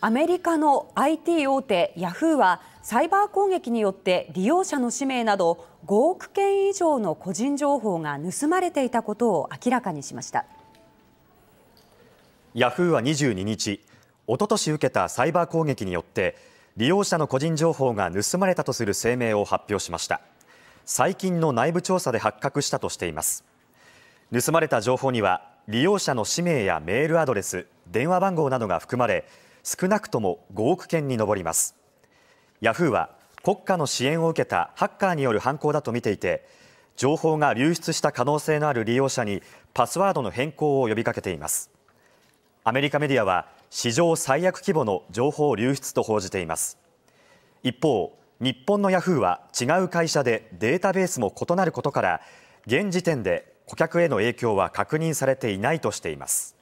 アメリカの IT 大手ヤフーはサイバー攻撃によって利用者の氏名など5億件以上の個人情報が盗まれていたことを明らかにしましたヤフーは22日おととし受けたサイバー攻撃によって利用者の個人情報が盗まれたとする声明を発表しました最近の内部調査で発覚したとしています盗まれた情報には利用者の氏名やメールアドレス電話番号などが含まれ少なくとも5億件に上りますヤフーは国家の支援を受けたハッカーによる犯行だと見ていて情報が流出した可能性のある利用者にパスワードの変更を呼びかけていますアメリカメディアは史上最悪規模の情報流出と報じています一方日本のヤフーは違う会社でデータベースも異なることから現時点で顧客への影響は確認されていないとしています